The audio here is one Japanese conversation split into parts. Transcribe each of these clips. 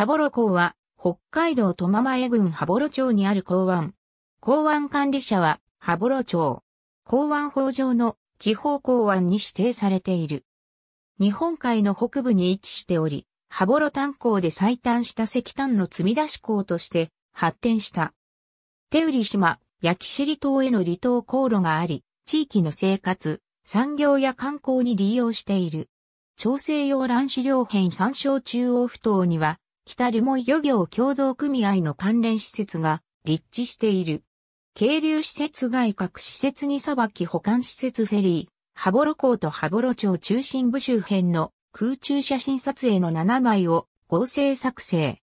羽幌港は、北海道苫前郡羽幌町にある港湾。港湾管理者は、羽幌町。港湾法上の地方港湾に指定されている。日本海の北部に位置しており、羽幌炭鉱で最短した石炭の積み出し港として発展した。手売島、焼き尻島への離島航路があり、地域の生活、産業や観光に利用している。調整用乱子量変山椒中央埠頭には、北留萌漁業協同組合の関連施設が立地している。渓流施設外各施設にさばき保管施設フェリー、羽幌港と羽幌町中心部周辺の空中写真撮影の7枚を合成作成。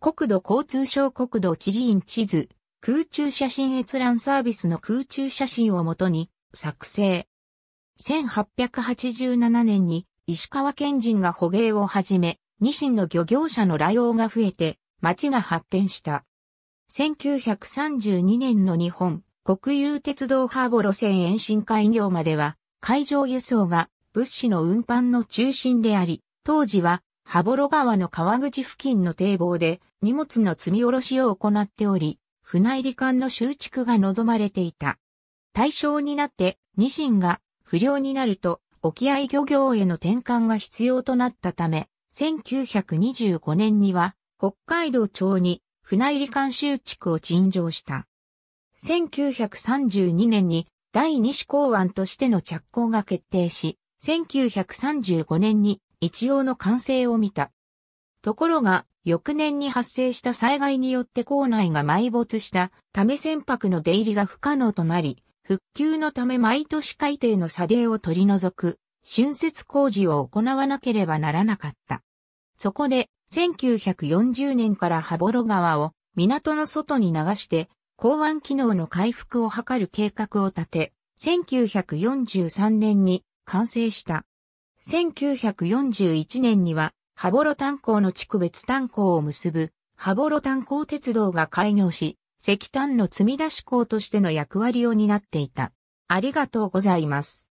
国土交通省国土地理院地図、空中写真閲覧サービスの空中写真をもとに作成。1887年に石川県人が捕鯨を始め、ニシンの漁業者の来往が増えて、町が発展した。1932年の日本、国有鉄道ハーボ路線延伸開業までは、海上輸送が物資の運搬の中心であり、当時は、ハボロ川の川口付近の堤防で荷物の積み下ろしを行っており、船入り艦の集築が望まれていた。対象になって、ニシンが不良になると、沖合漁業への転換が必要となったため、1925年には北海道庁に船入監修地区を陳情した。1932年に第二子港湾としての着工が決定し、1935年に一応の完成を見た。ところが、翌年に発生した災害によって港内が埋没したため船舶の出入りが不可能となり、復旧のため毎年海底の査定を取り除く春節工事を行わなければならなかった。そこで、1940年から羽幌川を港の外に流して、港湾機能の回復を図る計画を立て、1943年に完成した。1941年には、羽幌炭鉱の地区別炭鉱を結ぶ、羽幌炭鉱鉄道が開業し、石炭の積み出し港としての役割を担っていた。ありがとうございます。